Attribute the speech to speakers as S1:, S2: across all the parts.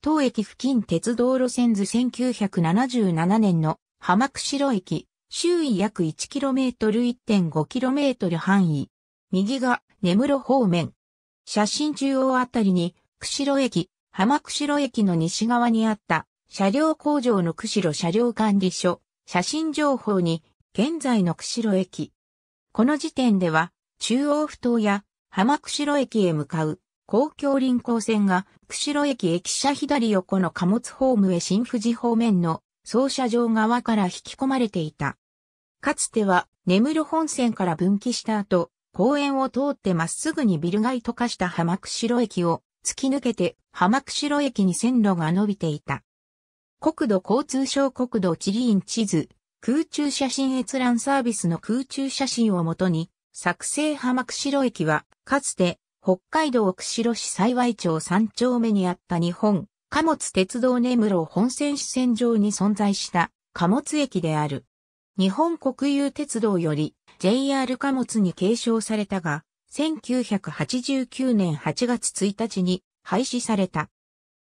S1: 当駅付近鉄道路線図1977年の浜釧路駅、周囲約 1km1.5km 範囲。右が根室方面。写真中央あたりに、釧路駅、浜釧路駅の西側にあった車両工場の釧路車両管理所、写真情報に、現在の釧路駅。この時点では、中央埠頭や浜釧路駅へ向かう公共臨港線が、釧路駅駅舎左横の貨物ホームへ新富士方面の操車場側から引き込まれていた。かつては、根室本線から分岐した後、公園を通ってまっすぐにビル街と化した浜釧路駅を突き抜けて浜釧路駅に線路が伸びていた。国土交通省国土地理院地図、空中写真閲覧サービスの空中写真をもとに、作成浜釧路駅は、かつて北海道釧路市幸町三丁目にあった日本、貨物鉄道根室本線支線上に存在した貨物駅である。日本国有鉄道より JR 貨物に継承されたが、1989年8月1日に廃止された。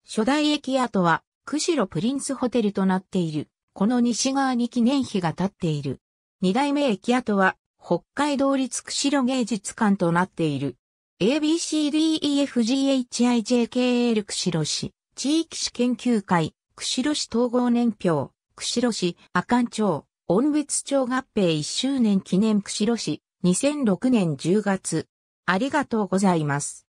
S1: 初代駅跡は釧路プリンスホテルとなっている。この西側に記念碑が建っている。二代目駅跡は北海道立釧路芸術館となっている。ABCDEFGHIJKL 釧路市、地域史研究会、釧路市統合年表、釧路市、阿寒町、温別町合併1周年記念釧路市、2006年10月。ありがとうございます。